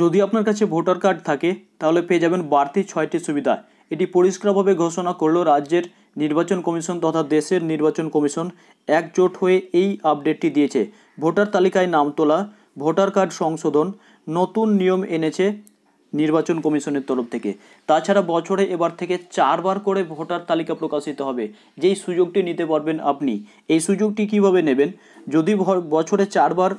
যদি আপনার কাছে ভোটার কার্ড থাকে তাহলে পেয়ে যাবেন বাড়তি ছয়টি সুবিধা এটি পরিষ্কারভাবে ঘোষণা করল রাজ্যের নির্বাচন কমিশন তথা দেশের নির্বাচন কমিশন একজোট হয়ে এই আপডেটটি দিয়েছে ভোটার তালিকায় নাম তোলা ভোটার কার্ড সংশোধন নতুন নিয়ম এনেছে নির্বাচন কমিশনের তরফ থেকে তাছাড়া বছরে এবার থেকে চারবার করে ভোটার তালিকা প্রকাশিত হবে যেই সুযোগটি নিতে পারবেন আপনি এই সুযোগটি কিভাবে নেবেন যদি বছরে চারবার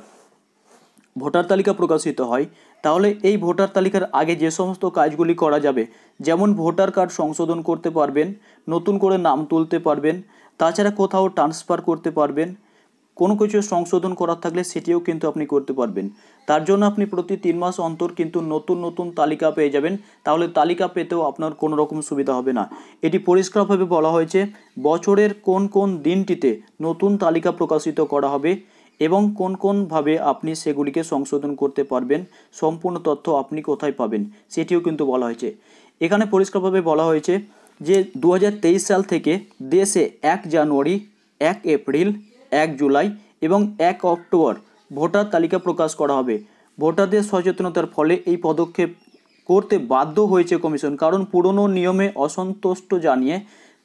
ভোটার তালিকা প্রকাশিত হয় তাহলে এই ভোটার তালিকার আগে যে সমস্ত কাজগুলি করা যাবে যেমন ভোটার কার্ড সংশোধন করতে পারবেন নতুন করে নাম তুলতে পারবেন তাছাড়া কোথাও ট্রান্সফার করতে পারবেন কোনো কিছু সংশোধন করার থাকলে সেটিও কিন্তু আপনি করতে পারবেন তার জন্য আপনি প্রতি তিন মাস অন্তর কিন্তু নতুন নতুন তালিকা পেয়ে যাবেন তাহলে তালিকা পেতেও আপনার কোনো রকম সুবিধা হবে না এটি পরিষ্কারভাবে বলা হয়েছে বছরের কোন কোন দিনটিতে নতুন তালিকা প্রকাশিত করা হবে এবং কোন কোনভাবে আপনি সেগুলিকে সংশোধন করতে পারবেন সম্পূর্ণ তথ্য আপনি কোথায় পাবেন সেটিও কিন্তু বলা হয়েছে এখানে পরিষ্কারভাবে বলা হয়েছে যে দু সাল থেকে দেশে এক জানুয়ারি এক এপ্রিল এক জুলাই এবং এক অক্টোবর ভোটার তালিকা প্রকাশ করা হবে ভোটারদের সচেতনতার ফলে এই পদক্ষেপ করতে বাধ্য হয়েছে কমিশন কারণ পুরনো নিয়মে অসন্তুষ্ট জানিয়ে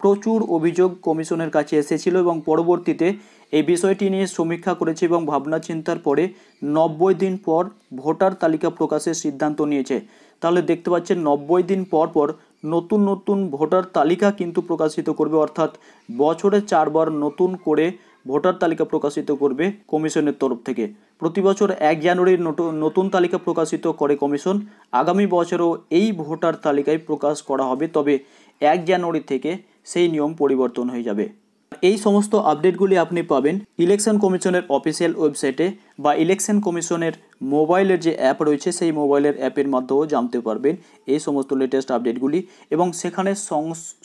প্রচুর অভিযোগ কমিশনের কাছে এসেছিল এবং পরবর্তীতে এই বিষয়টি নিয়ে সমীক্ষা করেছে এবং ভাবনা চিন্তার পরে নব্বই দিন পর ভোটার তালিকা প্রকাশের সিদ্ধান্ত নিয়েছে তাহলে দেখতে পাচ্ছেন নব্বই দিন পর পর নতুন নতুন ভোটার তালিকা কিন্তু প্রকাশিত করবে অর্থাৎ বছরে চারবার নতুন করে ভোটার তালিকা প্রকাশিত করবে কমিশনের তরফ থেকে প্রতি বছর এক জানুয়ারির নতুন তালিকা প্রকাশিত করে কমিশন আগামী বছরও এই ভোটার তালিকায় প্রকাশ করা হবে তবে এক জানুয়ারি থেকে সেই নিয়ম পরিবর্তন হয়ে যাবে এই সমস্ত আপডেটগুলি আপনি পাবেন ইলেকশন কমিশনের অফিসিয়াল ওয়েবসাইটে বা ইলেকশন কমিশনের মোবাইলের যে অ্যাপ রয়েছে সেই মোবাইলের অ্যাপের মাধ্যমেও জানতে পারবেন এই সমস্ত লেটেস্ট আপডেটগুলি এবং সেখানে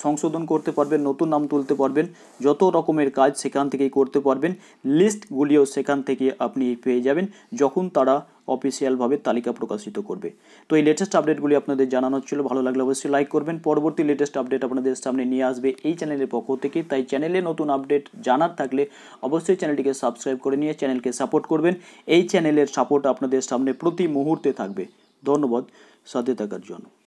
সংশোধন করতে পারবেন নতুন নাম তুলতে পারবেন যত রকমের কাজ সেখান থেকেই করতে পারবেন লিস্টগুলিও সেখান থেকে আপনি পেয়ে যাবেন যখন তারা অফিসিয়ালভাবে তালিকা প্রকাশিত করবে তো এই লেটেস্ট আপডেটগুলি আপনাদের জানানো ছিল ভালো লাগলে অবশ্যই লাইক করবেন পরবর্তী লেটেস্ট আপডেট আপনাদের সামনে নিয়ে আসবে এই চ্যানেলের পক্ষ থেকে তাই চ্যানেলে নতুন আপডেট জানার থাকলে অবশ্যই চ্যানেলটিকে সাবস্ক্রাইব করে নিয়ে চ্যানেলকে সাপোর্ট করবেন এই চ্যানেলের সাপোর্ট আপনাদের সামনে প্রতি মুহূর্তে থাকবে ধন্যবাদ সাথে থাকার জন্য